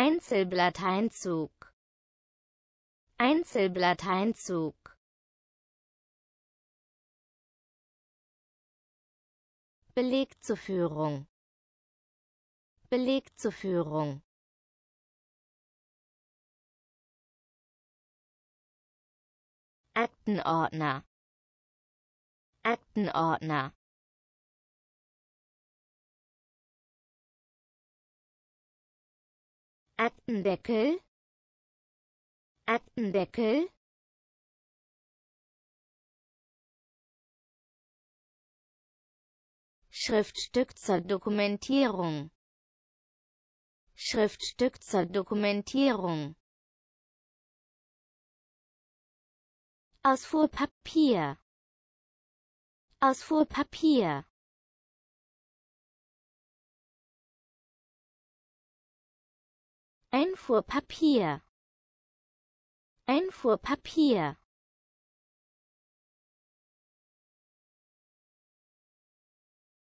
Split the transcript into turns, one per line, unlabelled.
Einzelblatteinzug Einzelblatteinzug Beleg zur Führung Beleg zur Führung Aktenordner Aktenordner Aktendeckel Aktendeckel Schriftstück zur Dokumentierung Schriftstück zur Dokumentierung Ausfuhrpapier Ausfuhrpapier Einfuhrpapier Einfuhrpapier